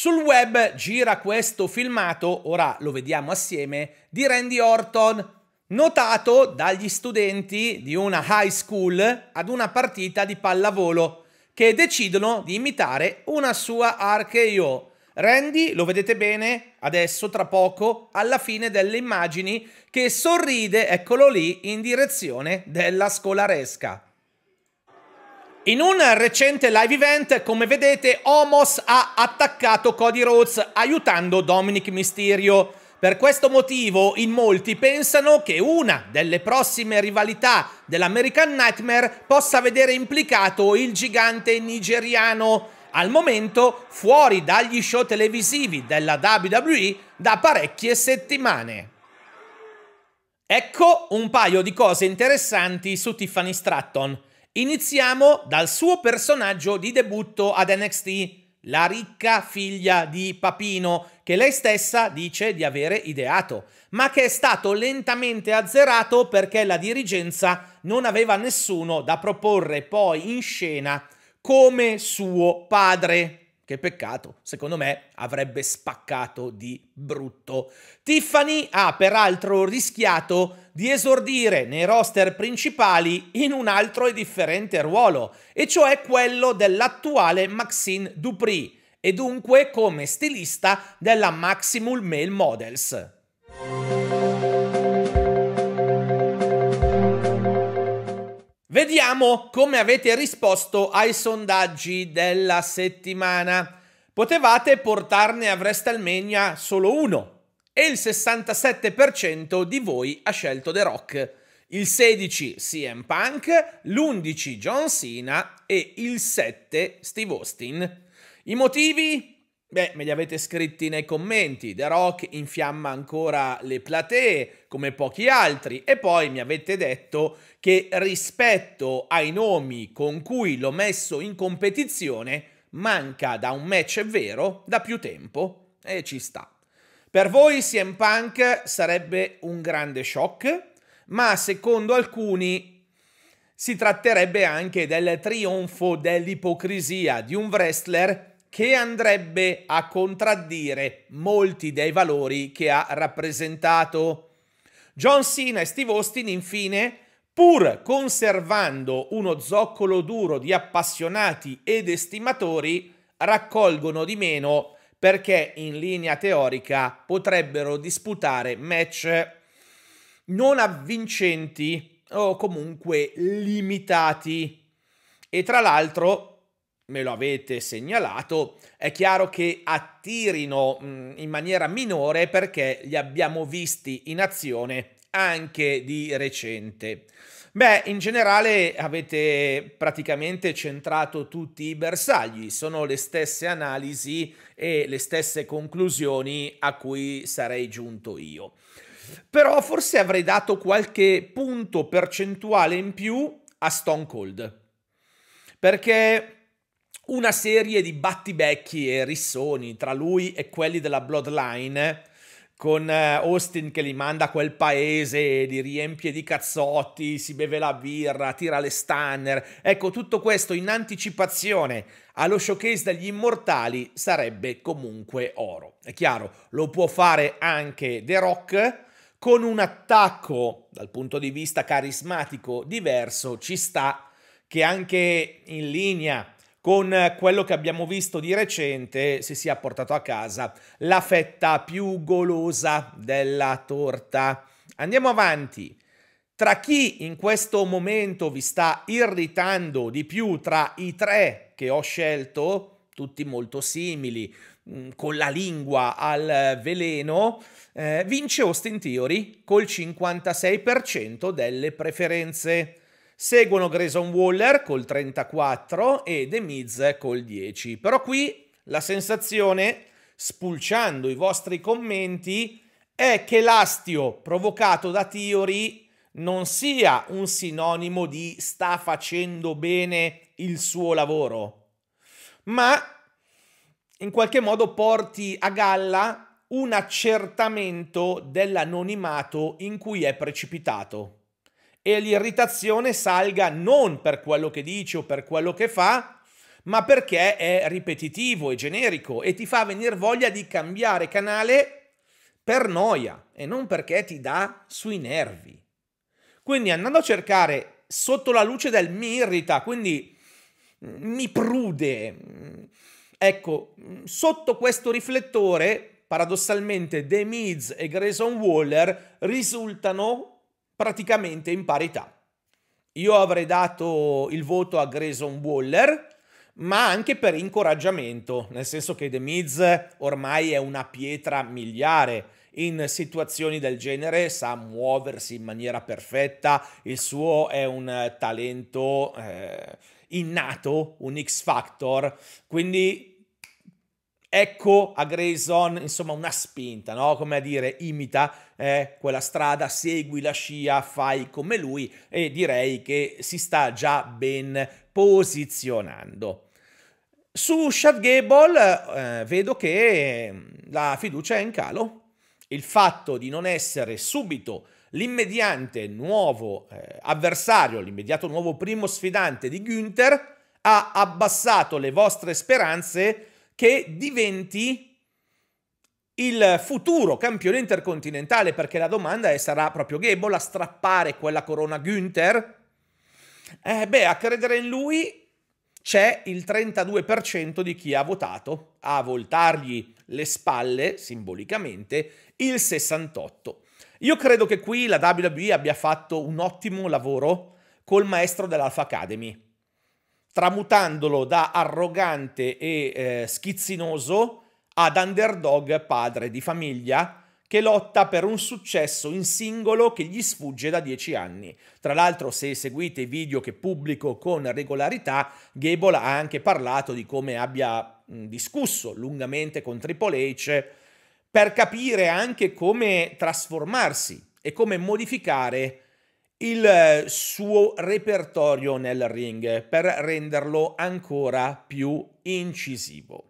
Sul web gira questo filmato, ora lo vediamo assieme, di Randy Orton, notato dagli studenti di una high school ad una partita di pallavolo che decidono di imitare una sua RKO. Randy, lo vedete bene, adesso tra poco, alla fine delle immagini, che sorride, eccolo lì, in direzione della scolaresca. In un recente live event, come vedete, Omos ha attaccato Cody Rhodes aiutando Dominic Mysterio. Per questo motivo in molti pensano che una delle prossime rivalità dell'American Nightmare possa vedere implicato il gigante nigeriano al momento fuori dagli show televisivi della WWE da parecchie settimane. Ecco un paio di cose interessanti su Tiffany Stratton. Iniziamo dal suo personaggio di debutto ad NXT, la ricca figlia di Papino, che lei stessa dice di avere ideato, ma che è stato lentamente azzerato perché la dirigenza non aveva nessuno da proporre poi in scena come suo padre. Che peccato, secondo me avrebbe spaccato di brutto. Tiffany ha peraltro rischiato di esordire nei roster principali in un altro e differente ruolo, e cioè quello dell'attuale Maxine Dupri, e dunque come stilista della Maximum Male Models. Vediamo come avete risposto ai sondaggi della settimana. Potevate portarne a WrestleMania solo uno e il 67% di voi ha scelto The Rock. Il 16 CM Punk, l'11 John Cena e il 7 Steve Austin. I motivi? Beh, me li avete scritti nei commenti, The Rock infiamma ancora le platee come pochi altri e poi mi avete detto che rispetto ai nomi con cui l'ho messo in competizione manca da un match vero da più tempo e ci sta. Per voi CM Punk sarebbe un grande shock, ma secondo alcuni si tratterebbe anche del trionfo dell'ipocrisia di un wrestler che andrebbe a contraddire molti dei valori che ha rappresentato. John Cena e Steve Austin, infine, pur conservando uno zoccolo duro di appassionati ed estimatori, raccolgono di meno perché in linea teorica potrebbero disputare match non avvincenti o comunque limitati. E tra l'altro me lo avete segnalato, è chiaro che attirino mm, in maniera minore perché li abbiamo visti in azione anche di recente. Beh, in generale avete praticamente centrato tutti i bersagli, sono le stesse analisi e le stesse conclusioni a cui sarei giunto io. Però forse avrei dato qualche punto percentuale in più a Stone Cold. Perché una serie di battibecchi e rissoni tra lui e quelli della Bloodline, con eh, Austin che li manda a quel paese, li riempie di cazzotti, si beve la birra, tira le stunner. Ecco, tutto questo in anticipazione allo showcase degli immortali sarebbe comunque oro. È chiaro, lo può fare anche The Rock, con un attacco dal punto di vista carismatico diverso, ci sta che anche in linea con quello che abbiamo visto di recente si sia portato a casa la fetta più golosa della torta. Andiamo avanti. Tra chi in questo momento vi sta irritando di più tra i tre che ho scelto, tutti molto simili, mm, con la lingua al veleno, eh, vince Austin Theory col 56% delle preferenze. Seguono Grayson Waller col 34 e The Miz col 10. Però qui la sensazione, spulciando i vostri commenti, è che l'astio provocato da Theory non sia un sinonimo di sta facendo bene il suo lavoro, ma in qualche modo porti a galla un accertamento dell'anonimato in cui è precipitato e l'irritazione salga non per quello che dice o per quello che fa, ma perché è ripetitivo e generico e ti fa venire voglia di cambiare canale per noia e non perché ti dà sui nervi. Quindi andando a cercare sotto la luce del mi irrita, quindi mm, mi prude, mm, ecco, mm, sotto questo riflettore, paradossalmente, De Miz e Grayson Waller risultano praticamente in parità. Io avrei dato il voto a Grayson Waller, ma anche per incoraggiamento, nel senso che The Miz ormai è una pietra miliare. In situazioni del genere sa muoversi in maniera perfetta, il suo è un talento eh, innato, un X Factor, quindi Ecco a Grayson, insomma, una spinta, no? Come a dire, imita eh, quella strada, segui la scia, fai come lui e direi che si sta già ben posizionando. Su Chad Gable eh, vedo che mm, la fiducia è in calo. Il fatto di non essere subito l'immediante nuovo eh, avversario, l'immediato nuovo primo sfidante di Günther ha abbassato le vostre speranze che diventi il futuro campione intercontinentale, perché la domanda è, sarà proprio Gable a strappare quella corona Günther? Eh beh, a credere in lui c'è il 32% di chi ha votato, a voltargli le spalle, simbolicamente, il 68%. Io credo che qui la WWE abbia fatto un ottimo lavoro col maestro dell'Alpha Academy, tramutandolo da arrogante e eh, schizzinoso ad underdog padre di famiglia che lotta per un successo in singolo che gli sfugge da dieci anni. Tra l'altro, se seguite i video che pubblico con regolarità, Gable ha anche parlato di come abbia mh, discusso lungamente con Triple H per capire anche come trasformarsi e come modificare il suo repertorio nel ring per renderlo ancora più incisivo.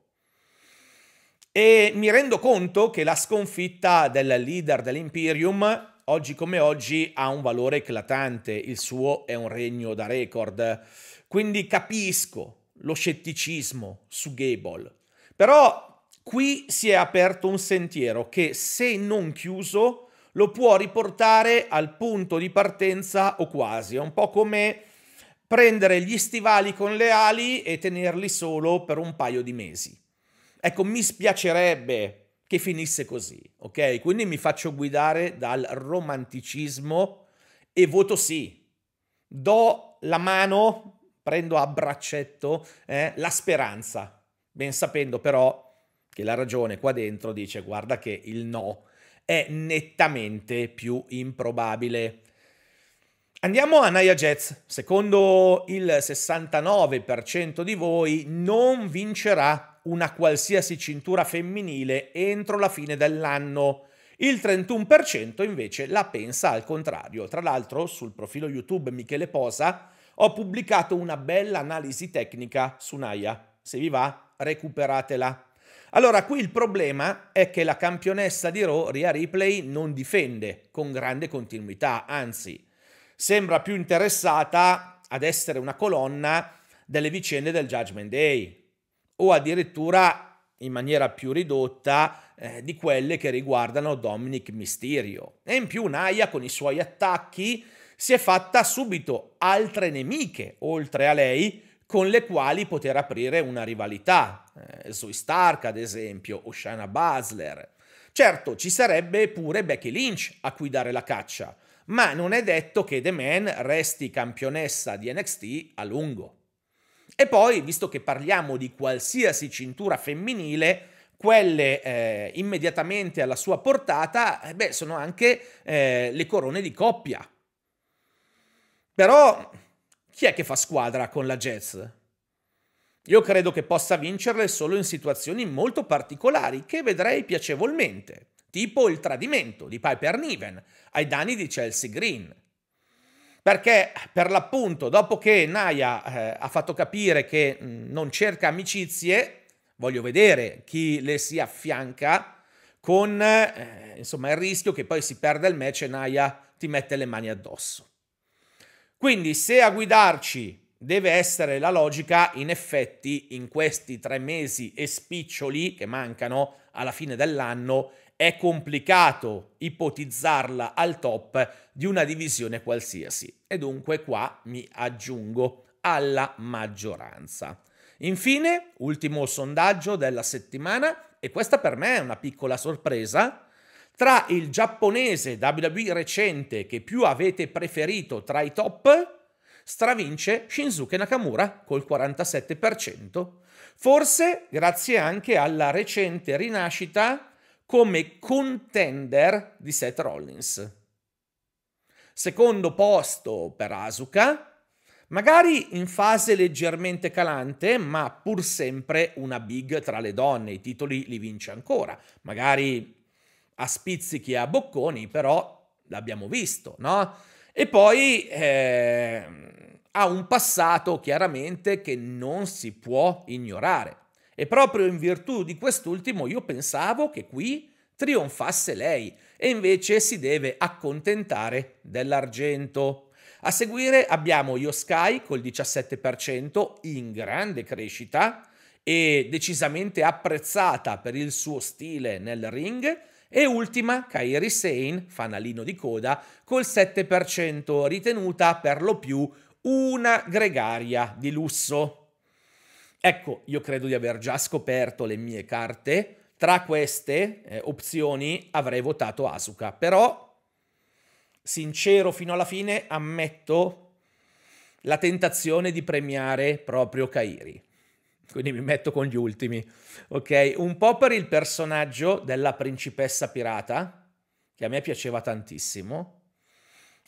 E mi rendo conto che la sconfitta del leader dell'Imperium, oggi come oggi, ha un valore eclatante, il suo è un regno da record. Quindi capisco lo scetticismo su Gable. Però qui si è aperto un sentiero che, se non chiuso, lo può riportare al punto di partenza o quasi. È un po' come prendere gli stivali con le ali e tenerli solo per un paio di mesi. Ecco, mi spiacerebbe che finisse così, ok? Quindi mi faccio guidare dal romanticismo e voto sì. Do la mano, prendo a braccetto eh, la speranza, ben sapendo però che la ragione qua dentro dice guarda che il no è nettamente più improbabile. Andiamo a Naya Jets. Secondo il 69% di voi non vincerà una qualsiasi cintura femminile entro la fine dell'anno. Il 31% invece la pensa al contrario. Tra l'altro sul profilo YouTube Michele Posa ho pubblicato una bella analisi tecnica su Naya. Se vi va, recuperatela. Allora, qui il problema è che la campionessa di Raw, Ria Ripley, non difende con grande continuità, anzi, sembra più interessata ad essere una colonna delle vicende del Judgment Day, o addirittura in maniera più ridotta eh, di quelle che riguardano Dominic Mysterio. E in più Naya con i suoi attacchi si è fatta subito altre nemiche, oltre a lei, con le quali poter aprire una rivalità eh, Zoe Stark ad esempio, o Shana Basler. Certo, ci sarebbe pure Becky Lynch a cui dare la caccia, ma non è detto che The Man resti campionessa di NXT a lungo. E poi, visto che parliamo di qualsiasi cintura femminile, quelle eh, immediatamente alla sua portata, eh, beh, sono anche eh, le corone di coppia. Però chi è che fa squadra con la Jazz? Io credo che possa vincerle solo in situazioni molto particolari che vedrei piacevolmente, tipo il tradimento di Piper Niven ai danni di Chelsea Green. Perché per l'appunto, dopo che Naya eh, ha fatto capire che mm, non cerca amicizie, voglio vedere chi le si affianca con eh, insomma, il rischio che poi si perda il match e Naya ti mette le mani addosso. Quindi se a guidarci deve essere la logica, in effetti, in questi tre mesi e spiccioli che mancano alla fine dell'anno, è complicato ipotizzarla al top di una divisione qualsiasi. E dunque qua mi aggiungo alla maggioranza. Infine, ultimo sondaggio della settimana, e questa per me è una piccola sorpresa, tra il giapponese WWE recente che più avete preferito tra i top stravince Shinsuke Nakamura col 47%, forse grazie anche alla recente rinascita come contender di Seth Rollins. Secondo posto per Asuka, magari in fase leggermente calante, ma pur sempre una big tra le donne, i titoli li vince ancora, magari a spizzichi e a bocconi, però l'abbiamo visto, no? E poi eh, ha un passato chiaramente che non si può ignorare. E proprio in virtù di quest'ultimo io pensavo che qui trionfasse lei e invece si deve accontentare dell'argento. A seguire abbiamo Yoskai col 17% in grande crescita e decisamente apprezzata per il suo stile nel ring e ultima Kairi Sane, fanalino di coda, col 7% ritenuta per lo più una gregaria di lusso. Ecco, io credo di aver già scoperto le mie carte. Tra queste eh, opzioni avrei votato Asuka, però, sincero fino alla fine, ammetto la tentazione di premiare proprio Kairi. Quindi mi metto con gli ultimi, ok? Un po' per il personaggio della principessa pirata, che a me piaceva tantissimo,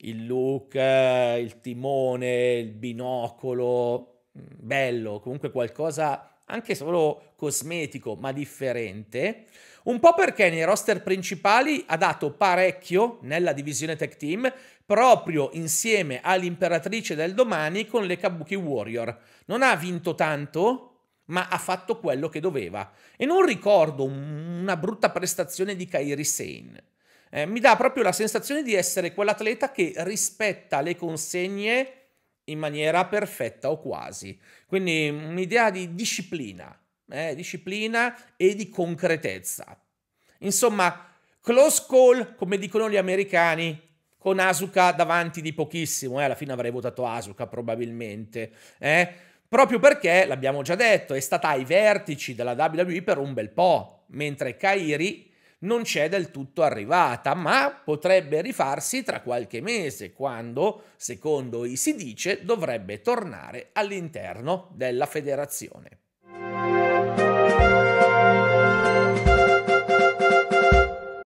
il look, il timone, il binocolo, mm, bello, comunque qualcosa anche solo cosmetico ma differente. Un po' perché nei roster principali ha dato parecchio nella divisione tech team proprio insieme all'imperatrice del domani con le Kabuki Warrior. Non ha vinto tanto, ma ha fatto quello che doveva. E non ricordo una brutta prestazione di Kairi Sane eh, mi dà proprio la sensazione di essere quell'atleta che rispetta le consegne in maniera perfetta o quasi. Quindi un'idea di disciplina, eh, disciplina e di concretezza. Insomma, close call, come dicono gli americani, con Asuka davanti di pochissimo. Eh, alla fine avrei votato Asuka probabilmente. Eh, proprio perché, l'abbiamo già detto, è stata ai vertici della WWE per un bel po', mentre Kairi non c'è del tutto arrivata, ma potrebbe rifarsi tra qualche mese, quando, secondo i si dice, dovrebbe tornare all'interno della federazione.